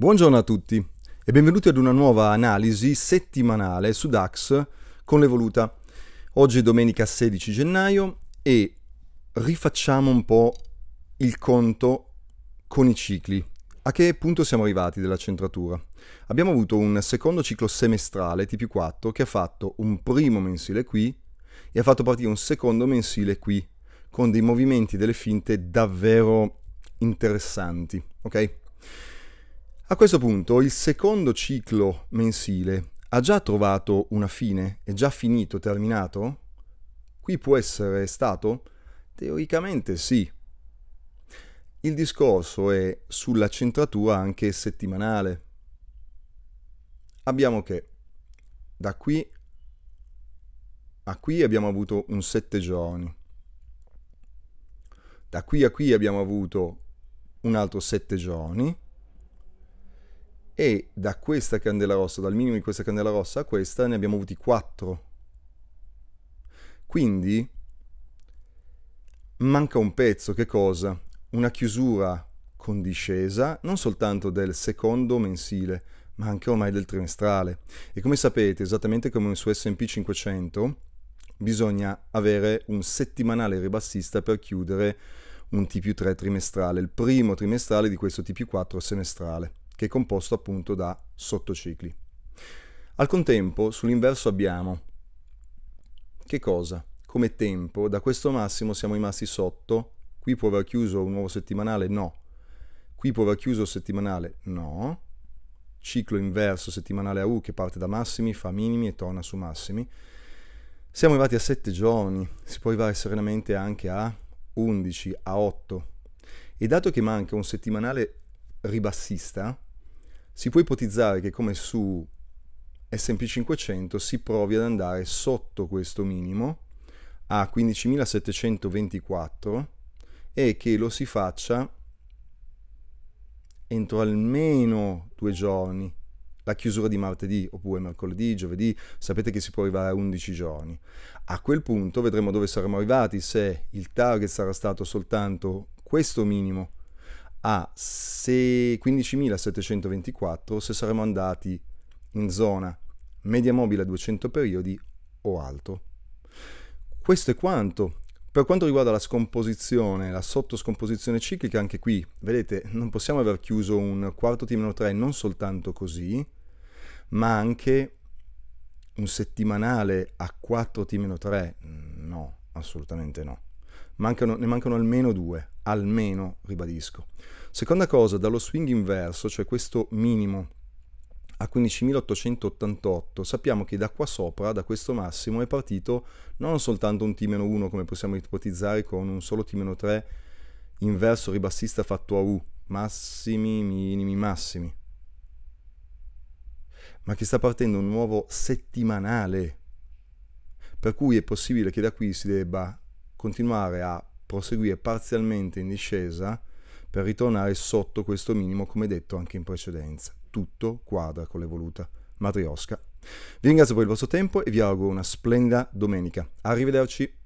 Buongiorno a tutti e benvenuti ad una nuova analisi settimanale su DAX con l'evoluta. Oggi è domenica 16 gennaio e rifacciamo un po' il conto con i cicli. A che punto siamo arrivati della centratura? Abbiamo avuto un secondo ciclo semestrale TP4 che ha fatto un primo mensile qui e ha fatto partire un secondo mensile qui con dei movimenti delle finte davvero interessanti, ok? A questo punto il secondo ciclo mensile ha già trovato una fine, è già finito, terminato? Qui può essere stato? Teoricamente sì. Il discorso è sulla centratura anche settimanale. Abbiamo che da qui a qui abbiamo avuto un sette giorni. Da qui a qui abbiamo avuto un altro sette giorni e da questa candela rossa, dal minimo di questa candela rossa a questa, ne abbiamo avuti 4. Quindi manca un pezzo, che cosa? Una chiusura con discesa non soltanto del secondo mensile, ma anche ormai del trimestrale. E come sapete, esattamente come su SP 500, bisogna avere un settimanale ribassista per chiudere un T più 3 trimestrale, il primo trimestrale di questo T più 4 semestrale che è composto appunto da sottocicli. Al contempo, sull'inverso abbiamo che cosa? Come tempo, da questo massimo siamo rimasti sotto, qui può aver chiuso un nuovo settimanale? No. Qui può aver chiuso settimanale? No. Ciclo inverso settimanale a U che parte da massimi, fa minimi e torna su massimi. Siamo arrivati a 7 giorni, si può arrivare serenamente anche a 11, a 8. E dato che manca un settimanale ribassista, si può ipotizzare che come su SP 500 si provi ad andare sotto questo minimo a 15.724 e che lo si faccia entro almeno due giorni, la chiusura di martedì oppure mercoledì, giovedì, sapete che si può arrivare a 11 giorni. A quel punto vedremo dove saremo arrivati, se il target sarà stato soltanto questo minimo a 15.724 se saremmo andati in zona media mobile a 200 periodi o alto. Questo è quanto. Per quanto riguarda la scomposizione, la sottoscomposizione ciclica, anche qui, vedete, non possiamo aver chiuso un quarto T-3 non soltanto così, ma anche un settimanale a 4 T-3. No, assolutamente no mancano, ne mancano almeno due, almeno, ribadisco. Seconda cosa, dallo swing inverso, cioè questo minimo a 15.888, sappiamo che da qua sopra, da questo massimo, è partito non soltanto un T-1 come possiamo ipotizzare con un solo T-3 inverso ribassista fatto a U, massimi, minimi, massimi, ma che sta partendo un nuovo settimanale, per cui è possibile che da qui si debba continuare a proseguire parzialmente in discesa per ritornare sotto questo minimo come detto anche in precedenza. Tutto quadra con l'evoluta matriosca. Vi ringrazio per il vostro tempo e vi auguro una splendida domenica. Arrivederci.